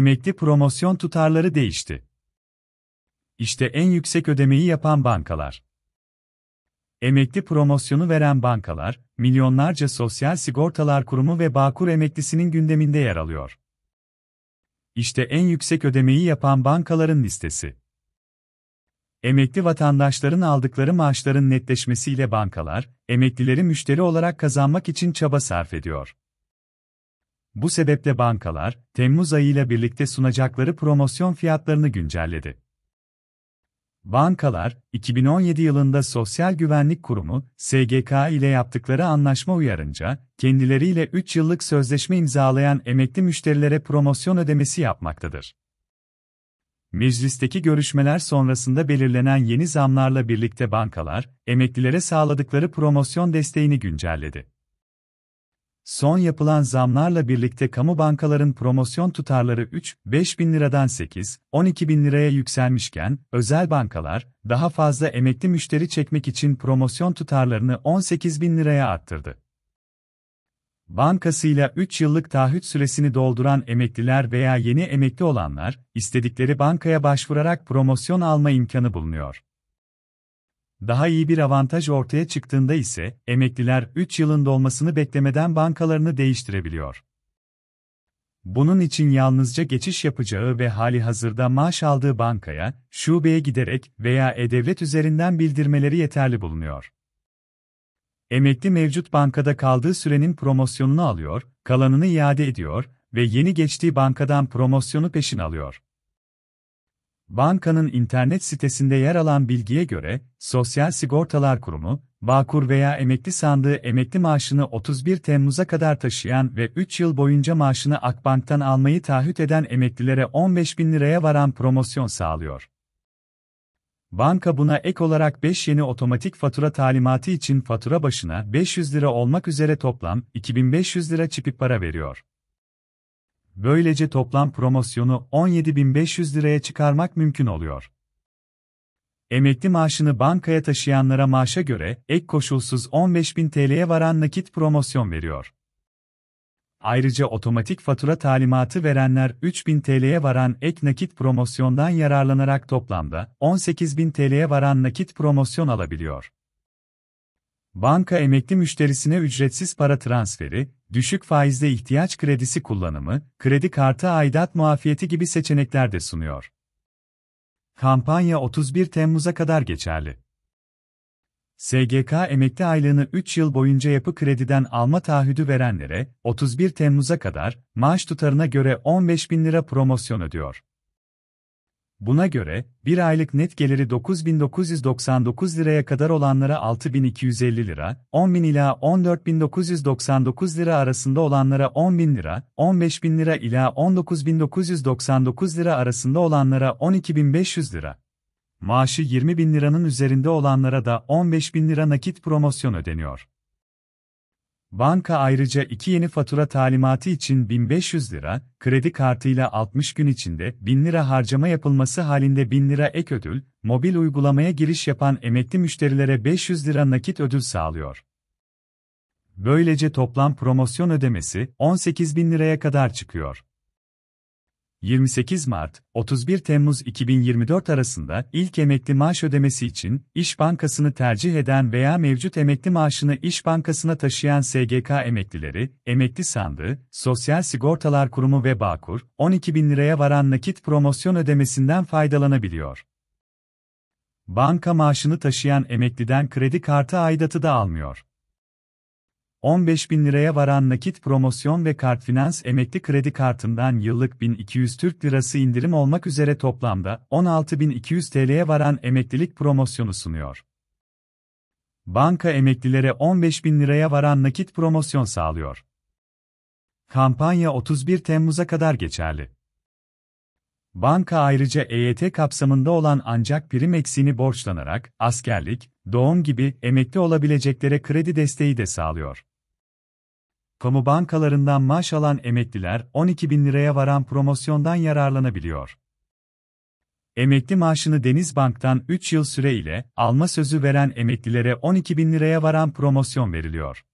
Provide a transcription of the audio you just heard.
emekli promosyon tutarları değişti. İşte en yüksek ödemeyi yapan bankalar. Emekli promosyonu veren bankalar, milyonlarca sosyal sigortalar kurumu ve Bağkur emeklisinin gündeminde yer alıyor. İşte en yüksek ödemeyi yapan bankaların listesi. Emekli vatandaşların aldıkları maaşların netleşmesiyle bankalar, emeklileri müşteri olarak kazanmak için çaba sarf ediyor. Bu sebeple bankalar, Temmuz ayı ile birlikte sunacakları promosyon fiyatlarını güncelledi. Bankalar, 2017 yılında Sosyal Güvenlik Kurumu, SGK ile yaptıkları anlaşma uyarınca, kendileriyle 3 yıllık sözleşme imzalayan emekli müşterilere promosyon ödemesi yapmaktadır. Meclisteki görüşmeler sonrasında belirlenen yeni zamlarla birlikte bankalar, emeklilere sağladıkları promosyon desteğini güncelledi. Son yapılan zamlarla birlikte kamu bankaların promosyon tutarları 3-5 bin liradan 8-12 bin liraya yükselmişken, özel bankalar, daha fazla emekli müşteri çekmek için promosyon tutarlarını 18 bin liraya arttırdı. Bankasıyla 3 yıllık taahhüt süresini dolduran emekliler veya yeni emekli olanlar, istedikleri bankaya başvurarak promosyon alma imkanı bulunuyor. Daha iyi bir avantaj ortaya çıktığında ise emekliler 3 yılın dolmasını beklemeden bankalarını değiştirebiliyor. Bunun için yalnızca geçiş yapacağı ve hali hazırda maaş aldığı bankaya, şubeye giderek veya e-devlet üzerinden bildirmeleri yeterli bulunuyor. Emekli mevcut bankada kaldığı sürenin promosyonunu alıyor, kalanını iade ediyor ve yeni geçtiği bankadan promosyonu peşin alıyor. Bankanın internet sitesinde yer alan bilgiye göre, Sosyal Sigortalar Kurumu, Bağkur veya emekli sandığı emekli maaşını 31 Temmuz'a kadar taşıyan ve 3 yıl boyunca maaşını Akbank'tan almayı taahhüt eden emeklilere 15 bin liraya varan promosyon sağlıyor. Banka buna ek olarak 5 yeni otomatik fatura talimatı için fatura başına 500 lira olmak üzere toplam 2500 lira çipi para veriyor. Böylece toplam promosyonu 17.500 liraya çıkarmak mümkün oluyor. Emekli maaşını bankaya taşıyanlara maaşa göre ek koşulsuz 15.000 TL'ye varan nakit promosyon veriyor. Ayrıca otomatik fatura talimatı verenler 3000 TL'ye varan ek nakit promosyondan yararlanarak toplamda 18000 TL'ye varan nakit promosyon alabiliyor. Banka emekli müşterisine ücretsiz para transferi, düşük faizde ihtiyaç kredisi kullanımı, kredi kartı aidat muafiyeti gibi seçenekler de sunuyor. Kampanya 31 Temmuz'a kadar geçerli. SGK emekli aylığını 3 yıl boyunca yapı krediden alma taahhüdü verenlere 31 Temmuz'a kadar maaş tutarına göre 15 bin lira promosyon ödüyor. Buna göre, bir aylık net geliri 9999 liraya kadar olanlara 6250 lira, 10.000 ila 14999 lira arasında olanlara 10.000 lira, 15.000 lira ila 19999 lira arasında olanlara 12500 lira. Maaşı 20.000 liranın üzerinde olanlara da 15.000 lira nakit promosyon ödeniyor. Banka ayrıca iki yeni fatura talimatı için 1500 lira, kredi kartıyla 60 gün içinde 1000 lira harcama yapılması halinde 1000 lira ek ödül, mobil uygulamaya giriş yapan emekli müşterilere 500 lira nakit ödül sağlıyor. Böylece toplam promosyon ödemesi 18 bin liraya kadar çıkıyor. 28 Mart, 31 Temmuz 2024 arasında ilk emekli maaş ödemesi için İş Bankası'nı tercih eden veya mevcut emekli maaşını İş Bankası'na taşıyan SGK emeklileri, Emekli Sandığı, Sosyal Sigortalar Kurumu ve Bağkur, 12 bin liraya varan nakit promosyon ödemesinden faydalanabiliyor. Banka maaşını taşıyan emekliden kredi kartı aidatı da almıyor. 15 bin liraya varan nakit promosyon ve kart finans emekli kredi kartından yıllık 1200 Türk Lirası indirim olmak üzere toplamda 16.200 TL'ye varan emeklilik promosyonu sunuyor. Banka emeklilere 15 bin liraya varan nakit promosyon sağlıyor. Kampanya 31 Temmuz'a kadar geçerli. Banka ayrıca EYT kapsamında olan ancak prim eksiğini borçlanarak askerlik, doğum gibi emekli olabileceklere kredi desteği de sağlıyor kamu bankalarından maaş alan emekliler 12 bin liraya varan promosyondan yararlanabiliyor. Emekli maaşını Denizbank'tan 3 yıl süreyle alma sözü veren emeklilere 12 bin liraya varan promosyon veriliyor.